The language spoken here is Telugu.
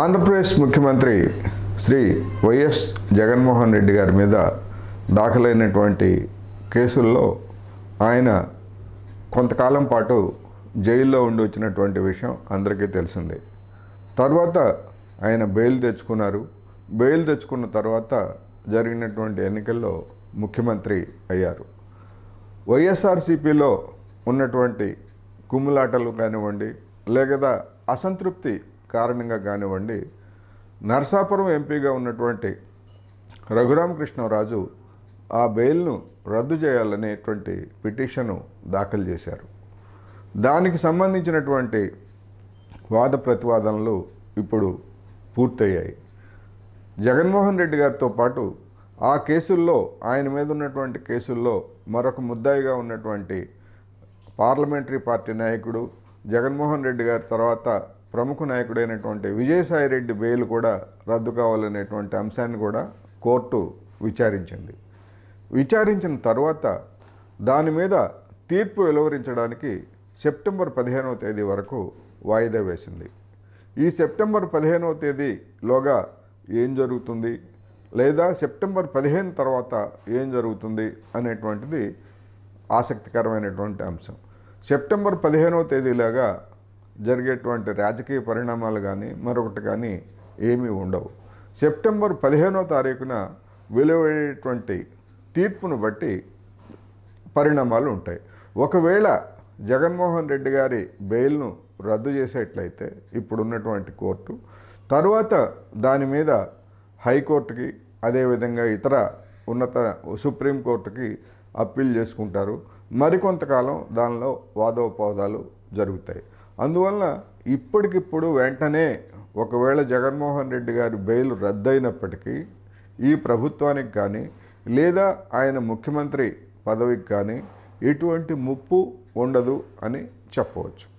ఆంధ్రప్రదేశ్ ముఖ్యమంత్రి శ్రీ వైఎస్ జగన్మోహన్ రెడ్డి గారి మీద దాఖలైనటువంటి కేసుల్లో ఆయన కొంతకాలం పాటు జైల్లో ఉండి వచ్చినటువంటి విషయం అందరికీ తెలిసిందే తర్వాత ఆయన బెయిల్ తెచ్చుకున్నారు బెయిల్ తెచ్చుకున్న తర్వాత జరిగినటువంటి ఎన్నికల్లో ముఖ్యమంత్రి అయ్యారు వైఎస్ఆర్సీపీలో ఉన్నటువంటి కుమ్ములాటలు కానివ్వండి లేదా అసంతృప్తి కారణంగా కానివ్వండి నర్సాపురం ఎంపీగా ఉన్నటువంటి రఘురామకృష్ణరాజు ఆ బెయిల్ను రద్దు చేయాలనేటువంటి పిటిషను దాఖలు చేశారు దానికి సంబంధించినటువంటి వాద ప్రతివాదనలు ఇప్పుడు పూర్తయ్యాయి జగన్మోహన్ రెడ్డి గారితో పాటు ఆ కేసుల్లో ఆయన మీద ఉన్నటువంటి కేసుల్లో మరొక ముద్దాయిగా ఉన్నటువంటి పార్లమెంటరీ పార్టీ నాయకుడు జగన్మోహన్ రెడ్డి గారి తర్వాత ప్రముఖ నాయకుడైనటువంటి విజయసాయిరెడ్డి బెయిల్ కూడా రద్దు కావాలనేటువంటి అంశాన్ని కూడా కోర్టు విచారించింది విచారించిన తర్వాత దాని మీద తీర్పు వెలువరించడానికి సెప్టెంబర్ పదిహేనవ తేదీ వరకు వాయిదా వేసింది ఈ సెప్టెంబర్ పదిహేనవ తేదీలోగా ఏం జరుగుతుంది లేదా సెప్టెంబర్ పదిహేను తర్వాత ఏం జరుగుతుంది అనేటువంటిది ఆసక్తికరమైనటువంటి అంశం సెప్టెంబర్ పదిహేనవ తేదీలాగా జరిగేటువంటి రాజకీయ పరిణామాలు కానీ మరొకటి కానీ ఏమీ ఉండవు సెప్టెంబర్ పదిహేనో తారీఖున వెలువడేటువంటి తీర్పును బట్టి పరిణామాలు ఉంటాయి ఒకవేళ జగన్మోహన్ రెడ్డి గారి బెయిల్ను రద్దు చేసేట్లయితే ఇప్పుడున్నటువంటి కోర్టు తర్వాత దాని మీద హైకోర్టుకి అదేవిధంగా ఇతర ఉన్నత సుప్రీంకోర్టుకి అప్పీల్ చేసుకుంటారు మరికొంతకాలం దానిలో వాదోపవాదాలు జరుగుతాయి అందువల్ల ఇప్పటికిప్పుడు వెంటనే ఒకవేళ జగన్మోహన్ రెడ్డి గారి బెయిల్ రద్దయినప్పటికీ ఈ ప్రభుత్వానికి కానీ లేదా ఆయన ముఖ్యమంత్రి పదవికి కానీ ఎటువంటి ముప్పు ఉండదు అని చెప్పవచ్చు